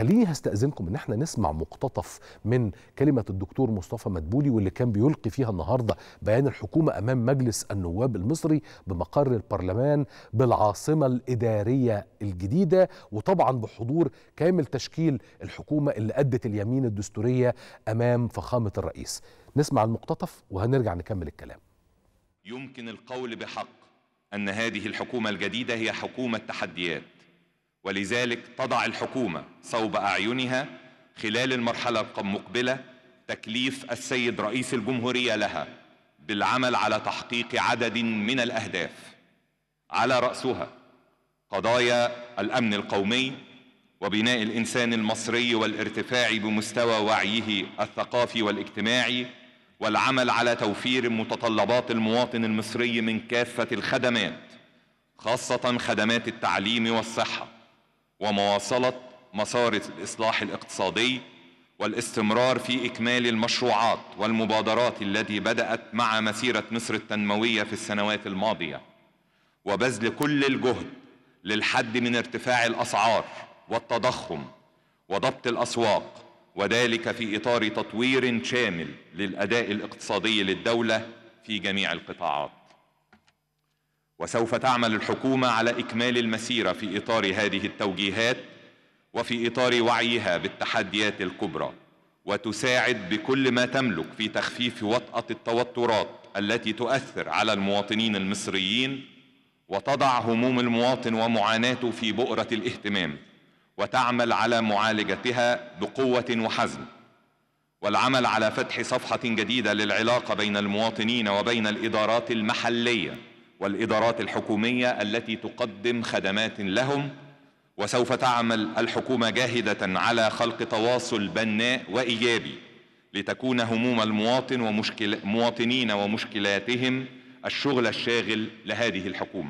خليني هستأذنكم ان احنا نسمع مقتطف من كلمة الدكتور مصطفى مدبولي واللي كان بيلقي فيها النهاردة بيان الحكومة امام مجلس النواب المصري بمقر البرلمان بالعاصمة الادارية الجديدة وطبعا بحضور كامل تشكيل الحكومة اللي ادت اليمين الدستورية امام فخامة الرئيس نسمع المقتطف وهنرجع نكمل الكلام يمكن القول بحق ان هذه الحكومه الجديده هي حكومه تحديات ولذلك تضع الحكومة صوب أعينها خلال المرحلة المقبلة تكليف السيد رئيس الجمهورية لها بالعمل على تحقيق عدد من الأهداف على رأسها قضايا الأمن القومي وبناء الإنسان المصري والارتفاع بمستوى وعيه الثقافي والاجتماعي والعمل على توفير متطلبات المواطن المصري من كافة الخدمات خاصة خدمات التعليم والصحة ومواصله مسار الاصلاح الاقتصادي والاستمرار في اكمال المشروعات والمبادرات التي بدات مع مسيره مصر التنمويه في السنوات الماضيه وبذل كل الجهد للحد من ارتفاع الاسعار والتضخم وضبط الاسواق وذلك في اطار تطوير شامل للاداء الاقتصادي للدوله في جميع القطاعات وسوف تعمل الحكومه على اكمال المسيره في اطار هذه التوجيهات وفي اطار وعيها بالتحديات الكبرى وتساعد بكل ما تملك في تخفيف وطاه التوترات التي تؤثر على المواطنين المصريين وتضع هموم المواطن ومعاناته في بؤره الاهتمام وتعمل على معالجتها بقوه وحزم والعمل على فتح صفحه جديده للعلاقه بين المواطنين وبين الادارات المحليه والإدارات الحكومية التي تقدم خدمات لهم وسوف تعمل الحكومة جاهدة على خلق تواصل بناء وإيجابي لتكون هموم المواطن ومشكل مواطنين ومشكلاتهم الشغل الشاغل لهذه الحكومة